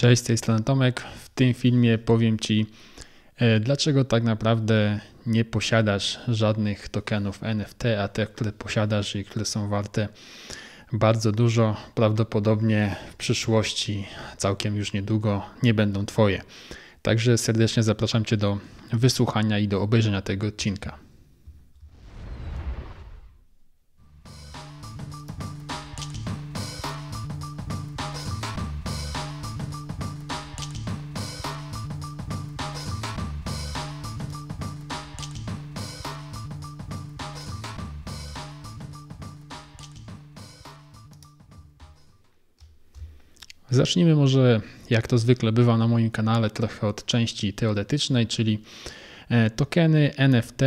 Cześć, z tej strony Tomek. W tym filmie powiem Ci, e, dlaczego tak naprawdę nie posiadasz żadnych tokenów NFT, a te, które posiadasz i które są warte bardzo dużo, prawdopodobnie w przyszłości, całkiem już niedługo, nie będą Twoje. Także serdecznie zapraszam Cię do wysłuchania i do obejrzenia tego odcinka. Zacznijmy może, jak to zwykle bywa na moim kanale, trochę od części teoretycznej, czyli e, tokeny NFT,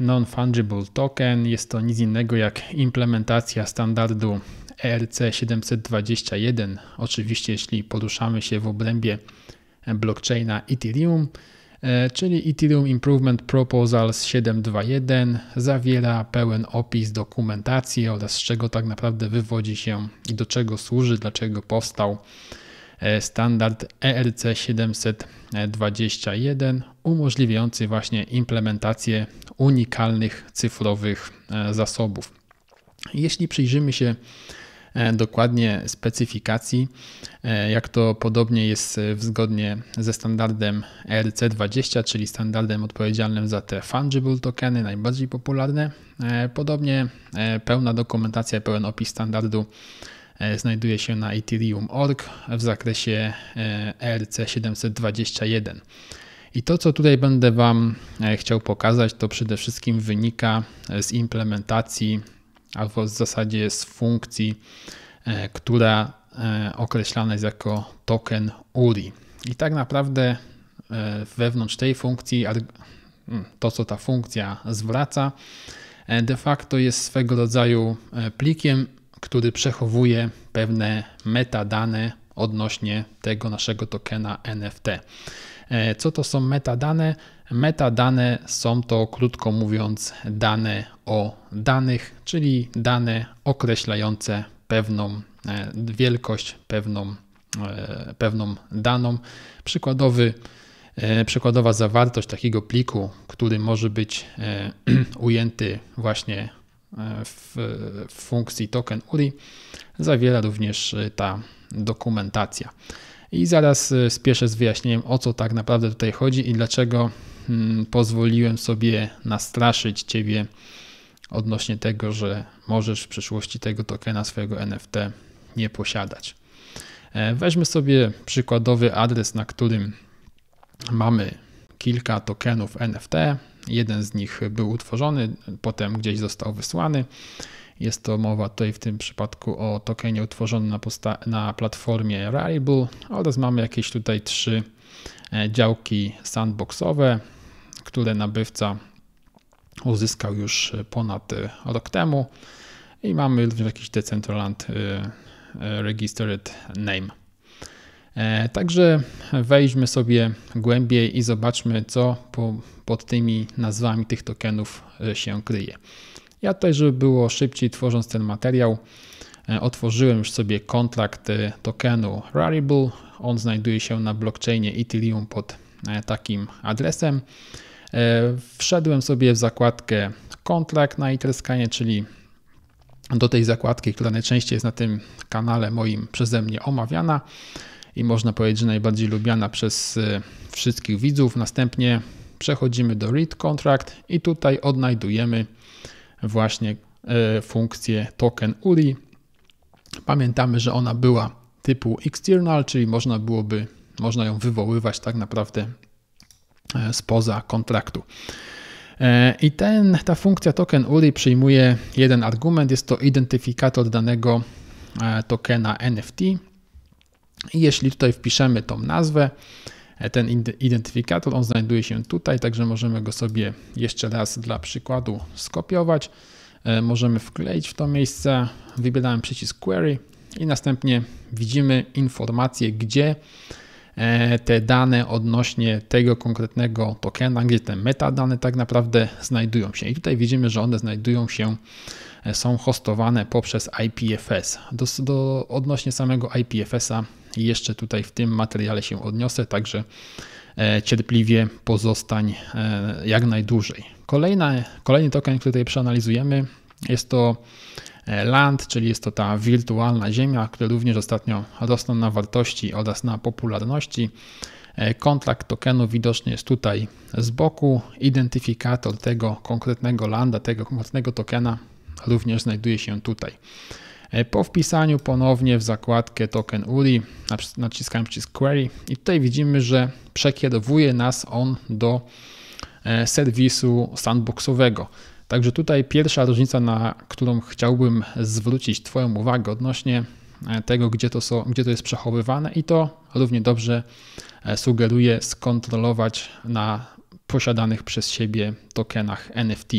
non-fungible token. Jest to nic innego jak implementacja standardu ERC 721. Oczywiście, jeśli poruszamy się w obrębie blockchaina Ethereum, E, czyli Ethereum Improvement Proposals 7.2.1 zawiera pełen opis dokumentacji oraz z czego tak naprawdę wywodzi się i do czego służy, dlaczego powstał e, standard ERC 721 umożliwiający właśnie implementację unikalnych cyfrowych e, zasobów. Jeśli przyjrzymy się E, dokładnie specyfikacji, e, jak to podobnie jest e, zgodnie ze standardem ERC20, czyli standardem odpowiedzialnym za te fungible tokeny, najbardziej popularne. Podobnie pełna dokumentacja, pełen opis standardu znajduje się na ethereum.org w zakresie ERC721. I to, co tutaj będę Wam chciał pokazać, to przede wszystkim wynika z implementacji albo w zasadzie z funkcji, e, która e, określana jest jako token URI. I tak naprawdę e, wewnątrz tej funkcji mm, to, co ta funkcja zwraca, de facto jest swego rodzaju plikiem, który przechowuje pewne metadane odnośnie tego naszego tokena NFT. E, co to są metadane? Metadane są to, krótko mówiąc, dane o danych, czyli dane określające pewną e, wielkość, pewną, e, pewną daną. Przykładowy przykładowa zawartość takiego pliku, który może być ujęty właśnie w, w funkcji token URI, zawiera również ta dokumentacja. I zaraz y, spieszę z wyjaśnieniem, o co tak naprawdę tutaj chodzi i dlaczego mm, pozwoliłem sobie nastraszyć Ciebie odnośnie tego, że możesz w przyszłości tego tokena swojego NFT nie posiadać. E, weźmy sobie przykładowy adres, na którym mamy kilka tokenów NFT. Jeden z nich był utworzony, potem gdzieś został wysłany jest to mowa tutaj w tym przypadku o tokenie utworzonym na, na platformie Rarible oraz mamy jakieś tutaj trzy e, działki sandboxowe, które nabywca uzyskał już e, ponad e, rok temu i mamy również jakiś Decentraland Registered Name. Także wejdźmy sobie głębiej i zobaczmy, co pod tymi nazwami tych tokenów się kryje. Ja też, żeby było szybciej tworząc ten materiał, e, otworzyłem już sobie kontrakt e, tokenu Rarible. On znajduje się na blockchainie Ethereum pod e, takim adresem. Wszedłem sobie w zakładkę kontrakt na Etherscanie, czyli do tej zakładki, która najczęściej jest na tym kanale moim przeze mnie omawiana i można powiedzieć, że najbardziej lubiana przez wszystkich widzów. Następnie przechodzimy do Read Contract i tutaj odnajdujemy właśnie e, funkcję token ULI. Pamiętamy, że ona była typu external, czyli można byłoby, można ją wywoływać tak naprawdę e, spoza kontraktu. E, I ten, ta funkcja token URI przyjmuje jeden argument, jest to identyfikator danego tokena NFT. I jeśli tutaj wpiszemy tą nazwę, E, ten identyfikator, on znajduje się tutaj, także możemy go sobie jeszcze raz dla przykładu skopiować. E, możemy wkleić w to miejsce, wybieramy przycisk Query i następnie widzimy informację, gdzie e, te dane odnośnie tego konkretnego tokena, gdzie te metadane tak naprawdę znajdują się. I tutaj widzimy, że one znajdują się, są hostowane poprzez IPFS. Do, do odnośnie samego IPFS-a jeszcze tutaj w tym materiale się odniosę, także e, cierpliwie pozostań e, jak najdłużej. Kolejna, kolejny token, który tutaj przeanalizujemy, jest to e, land, czyli jest to ta wirtualna ziemia, które również ostatnio rosną na wartości oraz na popularności. Kontrakt tokenu widoczny jest tutaj z boku. Identyfikator tego konkretnego landa, tego konkretnego tokena również znajduje się tutaj. E, po wpisaniu ponownie w zakładkę token URI naciskam przycisk Query i tutaj widzimy, że przekierowuje nas on do e, serwisu sandboxowego. Także tutaj pierwsza różnica, na którą chciałbym zwrócić Twoją uwagę odnośnie e, tego, gdzie to, są, gdzie to jest przechowywane i to równie dobrze sugeruje skontrolować na posiadanych przez siebie tokenach NFT.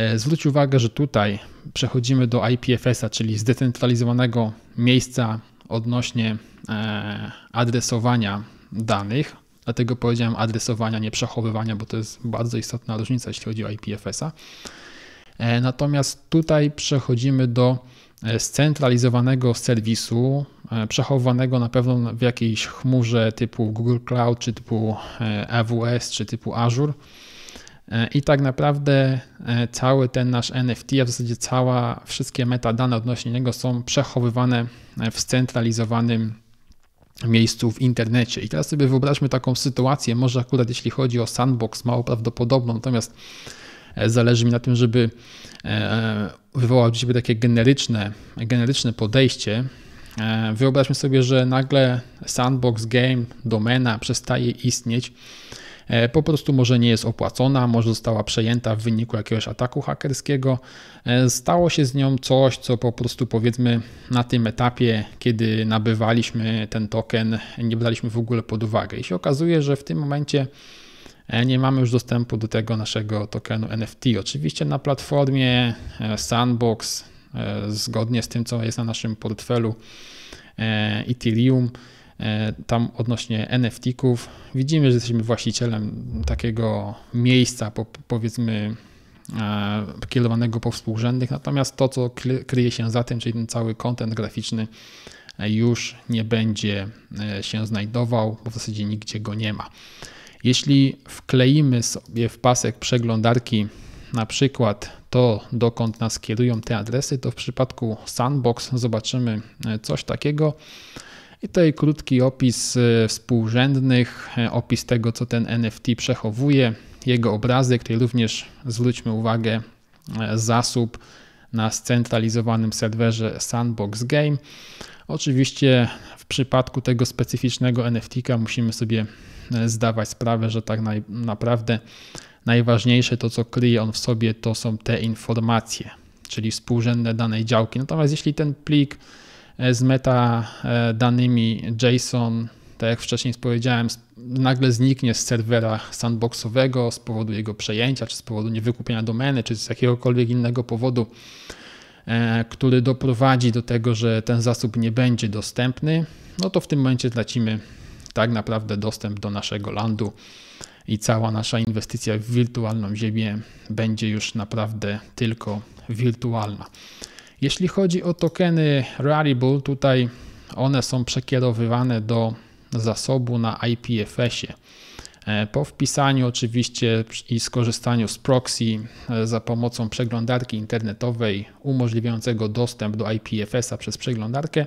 E, zwróć uwagę, że tutaj przechodzimy do IPFS-a, czyli zdecentralizowanego miejsca odnośnie e, adresowania danych. Dlatego powiedziałem adresowania, nie przechowywania, bo to jest bardzo istotna różnica, jeśli chodzi o IPFS-a. E, natomiast tutaj przechodzimy do scentralizowanego serwisu, przechowywanego na pewno w jakiejś chmurze typu Google Cloud, czy typu AWS, czy typu Azure E, I tak naprawdę e, cały ten nasz NFT, a w zasadzie cała, wszystkie metadane odnośnie niego są przechowywane e, w scentralizowanym miejscu w internecie. I teraz sobie wyobraźmy taką sytuację, może akurat jeśli chodzi o sandbox, mało prawdopodobną, natomiast zależy mi na tym, żeby wywołać sobie takie generyczne, generyczne podejście. Wyobraźmy sobie, że nagle sandbox game, domena przestaje istnieć E, po prostu może nie jest opłacona, może została przejęta w wyniku jakiegoś ataku hakerskiego. E, stało się z nią coś, co po prostu powiedzmy na tym etapie, kiedy nabywaliśmy ten token, nie braliśmy w ogóle pod uwagę. I się okazuje, że w tym momencie e, nie mamy już dostępu do tego naszego tokenu NFT. Oczywiście na platformie Sandbox, zgodnie z tym, co jest na naszym portfelu Ethereum, E, tam odnośnie NFT-ków. Widzimy, że jesteśmy właścicielem takiego miejsca, powiedzmy, e, kierowanego po współrzędnych, natomiast to, co kryje się za tym, czyli ten cały kontent graficzny, e, już nie będzie się znajdował, bo w zasadzie nigdzie go nie ma. Jeśli wkleimy sobie w pasek przeglądarki na przykład to, dokąd nas kierują te adresy, to w przypadku Sandbox zobaczymy coś takiego, i tutaj krótki opis e, współrzędnych, e, opis tego, co ten NFT przechowuje, jego obrazek, tutaj również zwróćmy uwagę e, zasób na scentralizowanym serwerze Sandbox Game. Oczywiście w przypadku tego specyficznego nft musimy sobie zdawać sprawę, że tak naprawdę najważniejsze to, co kryje on w sobie, to są te informacje, czyli współrzędne danej działki. Natomiast jeśli ten plik E, z metadanymi e, JSON, tak jak wcześniej powiedziałem, nagle zniknie z serwera sandboxowego z powodu jego przejęcia, czy z powodu niewykupienia domeny, czy z jakiegokolwiek innego powodu, e, który doprowadzi do tego, że ten zasób nie będzie dostępny, no to w tym momencie tracimy tak naprawdę dostęp do naszego landu i cała nasza inwestycja w wirtualną ziemię będzie już naprawdę tylko wirtualna. Jeśli chodzi o tokeny Rarible, tutaj one są przekierowywane do zasobu na IPFS-ie. E, po wpisaniu oczywiście i skorzystaniu z proxy e, za pomocą przeglądarki internetowej umożliwiającego dostęp do IPFS-a przez przeglądarkę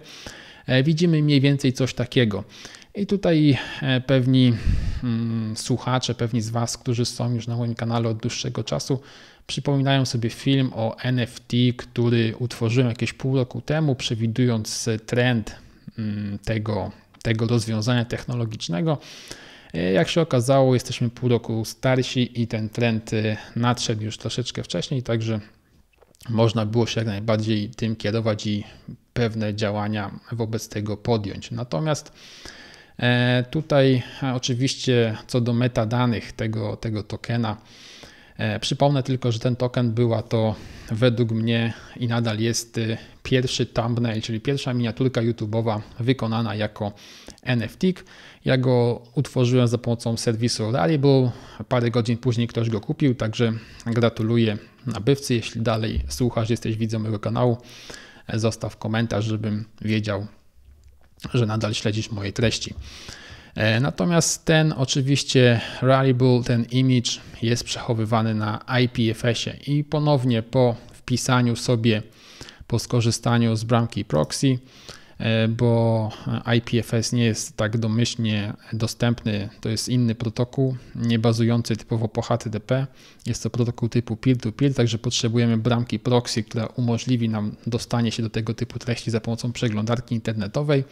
e, widzimy mniej więcej coś takiego. I tutaj e, pewni mm, słuchacze, pewni z Was, którzy są już na moim kanale od dłuższego czasu, przypominają sobie film o NFT, który utworzyłem jakieś pół roku temu, przewidując trend mm, tego, tego rozwiązania technologicznego. E, jak się okazało, jesteśmy pół roku starsi i ten trend e, nadszedł już troszeczkę wcześniej, także można było się jak najbardziej tym kierować i pewne działania wobec tego podjąć. Natomiast E, tutaj e, oczywiście co do metadanych tego, tego tokena, e, przypomnę tylko, że ten token była to według mnie i nadal jest pierwszy thumbnail, czyli pierwsza miniaturka YouTube'owa wykonana jako NFT. Ja go utworzyłem za pomocą serwisu bo parę godzin później ktoś go kupił, także gratuluję nabywcy. Jeśli dalej słuchasz, jesteś widzem mojego kanału, zostaw komentarz, żebym wiedział, że nadal śledzisz moje treści. E, natomiast ten oczywiście Rarible, ten image jest przechowywany na IPFS-ie i ponownie po wpisaniu sobie, po skorzystaniu z bramki proxy, E, bo IPFS nie jest tak domyślnie dostępny. To jest inny protokół, nie bazujący typowo po HTTP. Jest to protokół typu peer-to-peer, także potrzebujemy bramki proxy, która umożliwi nam dostanie się do tego typu treści za pomocą przeglądarki internetowej.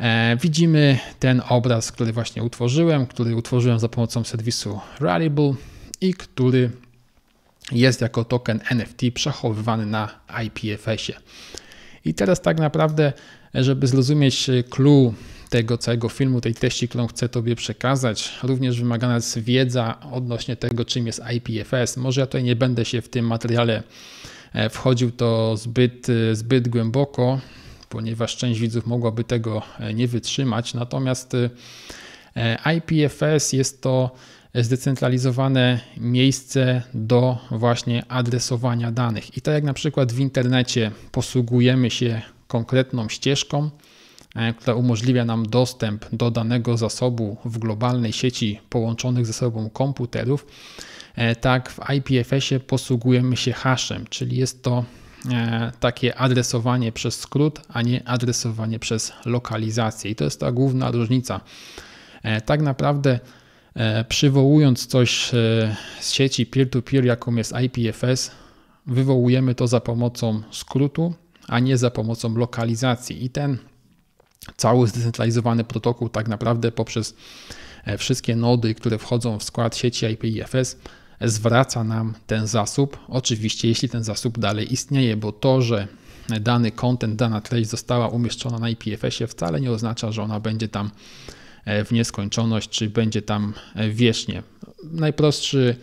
E, widzimy ten obraz, który właśnie utworzyłem, który utworzyłem za pomocą serwisu Rarible i który jest jako token NFT przechowywany na IPFS-ie. I teraz tak naprawdę, żeby zrozumieć e, clue tego całego filmu, tej treści, którą chcę Tobie przekazać. Również wymagana jest wiedza odnośnie tego, czym jest IPFS. Może ja tutaj nie będę się w tym materiale e, wchodził to zbyt, e, zbyt głęboko, ponieważ część widzów mogłaby tego nie wytrzymać. Natomiast IPFS jest to zdecentralizowane miejsce do właśnie adresowania danych. I tak jak na przykład w internecie posługujemy się konkretną ścieżką, e, która umożliwia nam dostęp do danego zasobu w globalnej sieci połączonych ze sobą komputerów, e, tak w IPFS-ie posługujemy się haszem, czyli jest to e, takie adresowanie przez skrót, a nie adresowanie przez lokalizację. I to jest ta główna różnica. Tak naprawdę E, przywołując coś e, z sieci peer-to-peer, jaką jest IPFS, wywołujemy to za pomocą skrótu, a nie za pomocą lokalizacji. I ten cały zdecentralizowany protokół tak naprawdę poprzez e, wszystkie nody, które wchodzą w skład sieci IPFS, zwraca nam ten zasób. Oczywiście, jeśli ten zasób dalej istnieje, bo to, że dany content, dana treść została umieszczona na IPFS-ie, wcale nie oznacza, że ona będzie tam E, w nieskończoność, czy będzie tam e, wiecznie. Najprostszy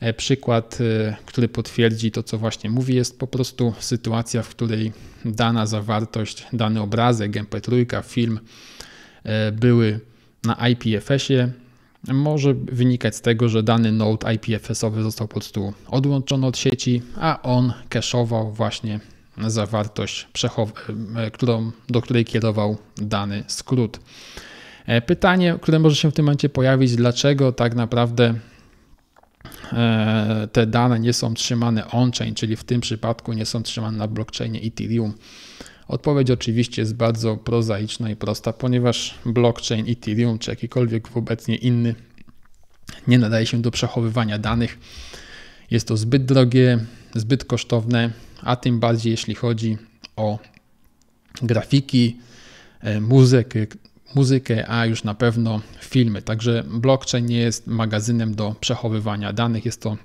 e, przykład, który potwierdzi to, co właśnie mówi, jest po prostu sytuacja, w której dana zawartość, dany obrazek, MP3, film były na IPFS-ie. Może wynikać z tego, że dany node IPFS-owy został po prostu odłączony od sieci, a on cache'ował właśnie zawartość, którą, do której kierował dany skrót. E, pytanie, które może się w tym momencie pojawić, dlaczego tak naprawdę e, te dane nie są trzymane on-chain, czyli w tym przypadku nie są trzymane na blockchainie Ethereum. Odpowiedź oczywiście jest bardzo prozaiczna i prosta, ponieważ blockchain Ethereum czy jakikolwiek obecnie inny nie nadaje się do przechowywania danych. Jest to zbyt drogie, zbyt kosztowne, a tym bardziej jeśli chodzi o grafiki, e, muzykę, muzykę, a już na pewno filmy. Także blockchain nie jest magazynem do przechowywania danych, jest to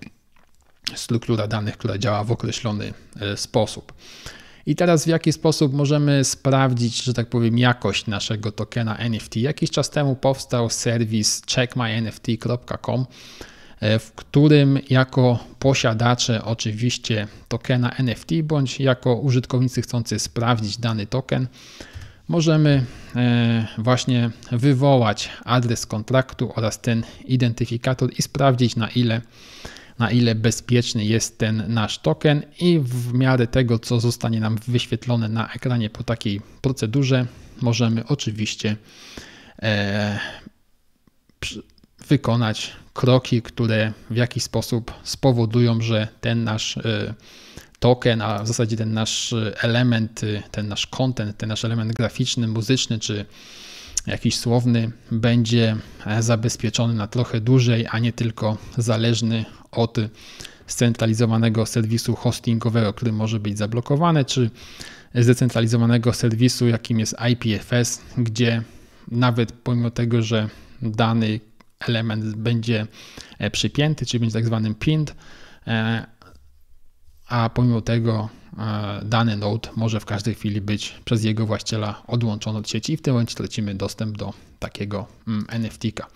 struktura danych, która działa w określony e, sposób. I teraz w jaki sposób możemy sprawdzić, że tak powiem, jakość naszego tokena NFT? Jakiś czas temu powstał serwis checkmynft.com, e, w którym jako posiadacze oczywiście tokena NFT bądź jako użytkownicy chcący sprawdzić dany token, możemy e, właśnie wywołać adres kontraktu oraz ten identyfikator i sprawdzić na ile na ile bezpieczny jest ten nasz token i w miarę tego, co zostanie nam wyświetlone na ekranie po takiej procedurze, możemy oczywiście e, wykonać kroki, które w jakiś sposób spowodują, że ten nasz e, token, a w zasadzie ten nasz y, element, y, ten nasz content, ten nasz element graficzny, muzyczny czy jakiś słowny będzie e, zabezpieczony na trochę dłużej, a nie tylko zależny od scentralizowanego serwisu hostingowego, który może być zablokowany, czy zdecentralizowanego serwisu, jakim jest IPFS, gdzie nawet pomimo tego, że dany element będzie e, przypięty, czy będzie tak zwanym pinned, e, a pomimo tego e, dany node może w każdej chwili być przez jego właściciela odłączony od sieci i w tym momencie tracimy dostęp do takiego mm, NFT-ka.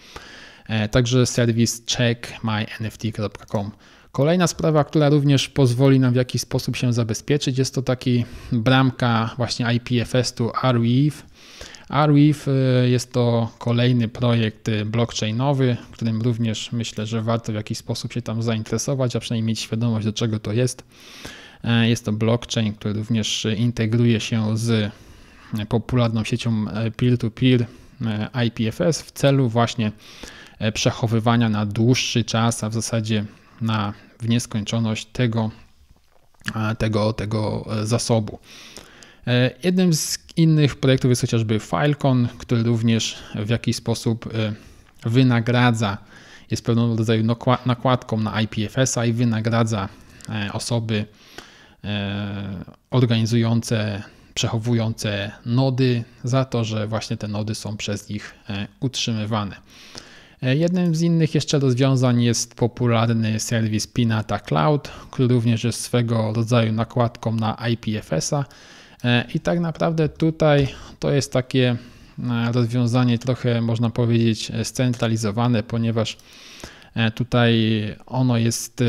E, także serwis checkmynft.com. Kolejna sprawa, która również pozwoli nam w jakiś sposób się zabezpieczyć, jest to taki bramka właśnie IPFS u Arweave. Arweave y, jest to kolejny projekt y, blockchainowy, którym również myślę, że warto w jakiś sposób się tam zainteresować, a przynajmniej mieć świadomość, do czego to jest. E, jest to blockchain, który również y, integruje się z popularną siecią e, peer-to-peer -peer IPFS w celu właśnie e, przechowywania na dłuższy czas, a w zasadzie na w nieskończoność tego, tego, tego zasobu. E, jednym z innych projektów jest chociażby Filecon, który również w jakiś sposób e, wynagradza, jest pewną rodzaju nakładką na IPFS-a i wynagradza e, osoby organizujące, przechowujące nody za to, że właśnie te nody są przez nich utrzymywane. Jednym z innych jeszcze rozwiązań jest popularny serwis Pinata Cloud, który również jest swego rodzaju nakładką na IPFS-a E, I tak naprawdę tutaj to jest takie e, rozwiązanie trochę można powiedzieć scentralizowane, ponieważ e, tutaj ono jest,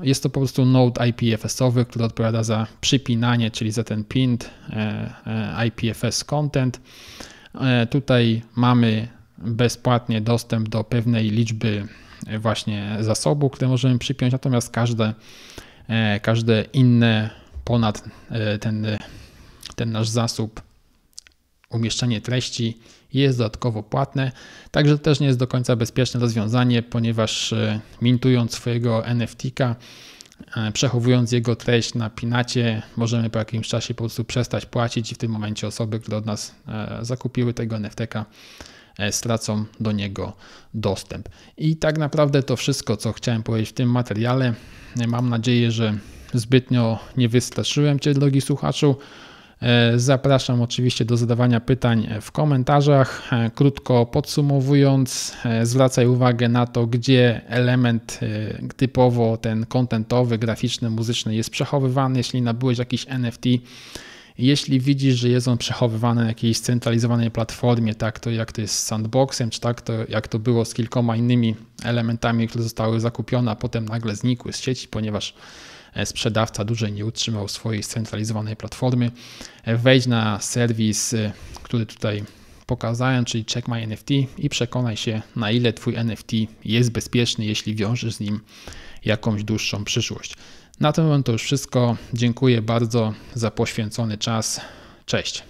jest to po prostu node IPFS-owy, który odpowiada za przypinanie, czyli za ten pinned IPFS content. Tutaj mamy bezpłatnie dostęp do pewnej liczby właśnie zasobu, które możemy przypiąć, natomiast każde, każde inne ponad ten ten nasz zasób, umieszczenie treści jest dodatkowo płatne, także też nie jest do końca bezpieczne rozwiązanie, ponieważ e, mintując swojego NFT-ka, e, przechowując jego treść na pinacie, możemy po jakimś czasie po prostu przestać płacić i w tym momencie osoby, które od nas e, zakupiły tego NFT-ka, stracą do niego dostęp. I tak naprawdę to wszystko, co chciałem powiedzieć w tym materiale. Mam nadzieję, że zbytnio nie wystraszyłem Cię, drogi słuchaczu. E, zapraszam oczywiście do zadawania pytań w komentarzach. E, krótko podsumowując, e, zwracaj uwagę na to, gdzie element typowo ten kontentowy, graficzny, muzyczny jest przechowywany. Jeśli nabyłeś jakiś NFT, jeśli widzisz, że jest on przechowywany na jakiejś centralizowanej platformie, tak to jak to jest z sandboxem, czy tak to jak to było z kilkoma innymi elementami, które zostały zakupione, a potem nagle znikły z sieci, ponieważ E, sprzedawca dłużej nie utrzymał swojej scentralizowanej platformy. E, wejdź na serwis, e, który tutaj pokazałem, czyli Check My NFT i przekonaj się, na ile Twój NFT jest bezpieczny, jeśli wiążesz z nim jakąś dłuższą przyszłość. Na ten moment to już wszystko. Dziękuję bardzo za poświęcony czas. Cześć.